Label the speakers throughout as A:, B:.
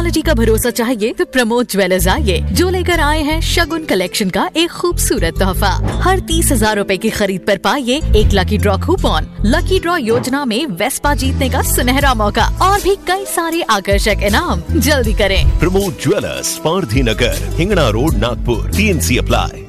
A: quality का भरोसा चाहिए तो प्रमोद ज्वेलर्स आइए जो लेकर आए हैं शगुन कलेक्शन का एक खूबसूरत तोहफा हर तीस हजार रूपए की खरीद पर पाइए एक lucky draw coupon lucky draw योजना में वेस्पा जीतने का सुनहरा मौका और भी कई सारे आकर्षक इनाम जल्दी करें Pramod jewellers Pardhi Nagar Hingna road Nagpur T N C apply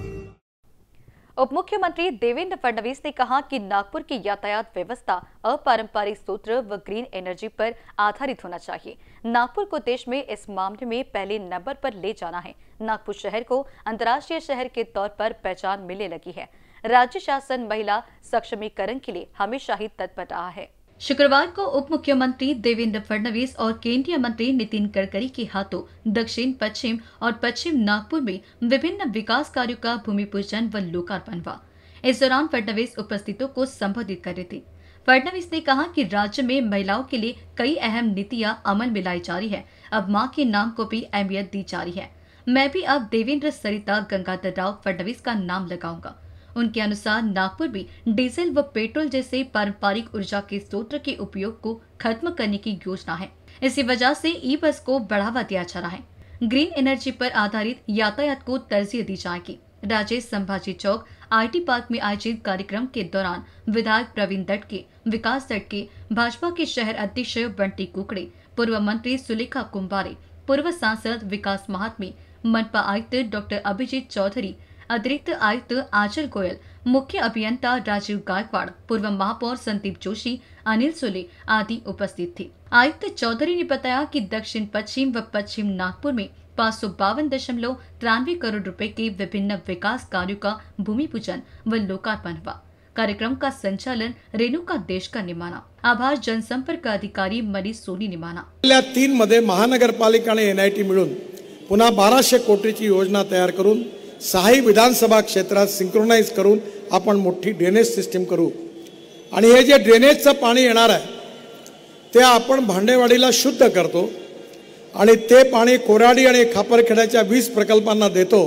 A: उप मुख्यमंत्री देवेंद्र फडणवीस ने कहा कि नागपुर की यातायात व्यवस्था अपारंपरिक सूत्र व ग्रीन एनर्जी पर आधारित होना चाहिए नागपुर को देश में इस मामले में पहले नंबर पर ले जाना है नागपुर शहर को अंतर्राष्ट्रीय शहर के तौर पर पहचान मिलने लगी है राज्य शासन महिला सक्षमीकरण के लिए हमेशा ही तत्पर रहा है शुक्रवार को उप मुख्यमंत्री देवेंद्र फडणवीस और केंद्रीय मंत्री नितिन गडकरी के हाथों दक्षिण पश्चिम और पश्चिम नागपुर में विभिन्न विकास कार्यो का भूमि पूजन व लोकार्पण हुआ इस दौरान फडणवीस उपस्थितों को संबोधित कर रहे थे फडणवीस ने कहा कि राज्य में महिलाओं के लिए कई अहम नीतियां अमल में लाई जा रही है अब मां के नाम को भी अहमियत दी जा रही है मैं भी अब देवेंद्र सरिता गंगाधर राव फडणवीस का नाम लगाऊंगा उनके अनुसार नागपुर में डीजल व पेट्रोल जैसे पारंपरिक ऊर्जा के स्रोत के उपयोग को खत्म करने की योजना है इसी वजह से ई बस को बढ़ावा दिया जा रहा है ग्रीन एनर्जी पर आधारित यातायात को तरजीह दी जाएगी राजेश संभाजी चौक आईटी पार्क में आयोजित कार्यक्रम के दौरान विधायक प्रवीण दट के विकास दट के भाजपा के शहर अध्यक्ष बंटी कुकड़े पूर्व मंत्री सुलेखा कुम्बारे पूर्व सांसद विकास महात्मे मनपा आयुक्त डॉक्टर अभिजीत चौधरी अतिरिक्त आयुक्त आचल गोयल मुख्य अभियंता राजीव गायकवाड़ पूर्व महापौर संदीप जोशी अनिल सोले आदि उपस्थित थे आयुक्त चौधरी ने बताया कि दक्षिण पश्चिम व पश्चिम नागपुर में पाँच सौ बावन दशमलव तिरानवे करोड़ रुपए के विभिन्न विकास कार्यो का भूमि पूजन व लोकार्पण हुआ कार्यक्रम का संचालन रेणुका देश का निमाना आभार जनसंपर्क अधिकारी मनीष सोनी ने माना
B: गेल्या तीन मध्ये महानगरपालिका आणि एनआयटी मिळून पुन्हा बाराशे की योजना तैयार कर सहाही विधानसभा क्षेत्रात सिंक्रोनाईज करून आपण मोठी ड्रेनेज सिस्टीम करू आणि हे जे ड्रेनेजचं पाणी येणार आहे ते आपण भांडेवाडीला शुद्ध करतो आणि ते पाणी कोराडी आणि खापरखेड्याच्या वीज प्रकल्पांना देतो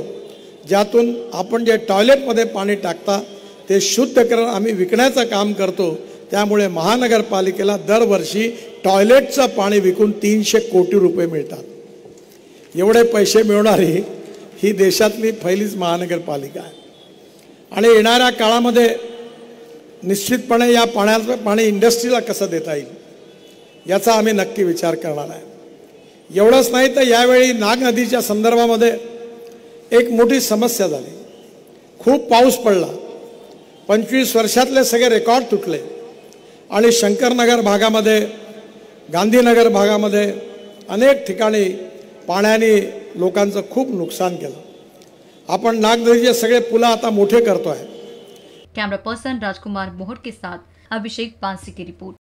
B: ज्यातून आपण जे टॉयलेटमध्ये पाणी टाकता ते शुद्ध करून आम्ही विकण्याचं काम करतो त्यामुळे महानगरपालिकेला दरवर्षी टॉयलेटचं पाणी विकून तीनशे कोटी रुपये मिळतात एवढे पैसे मिळणारी ही देशातली पहिलीच महानगरपालिका आहे आणि येणाऱ्या काळामध्ये निश्चितपणे या पाण्याचं पाणी इंडस्ट्रीला कसं देता येईल याचा आम्ही नक्की विचार करणार आहे एवढंच नाही तर यावेळी नाग नदीच्या संदर्भामध्ये एक मोठी समस्या झाली खूप पाऊस पडला पंचवीस वर्षातले सगळे रेकॉर्ड तुटले आणि शंकरनगर भागामध्ये गांधीनगर भागामध्ये अनेक ठिकाणी पाण्याने लोक खूब नुकसान के आपण नागदरीचे सगळे पुला आता मोठे करते आहे
A: कैमरा पर्सन राजकुमार मोहट के साथ अभिषेक बांसी की रिपोर्ट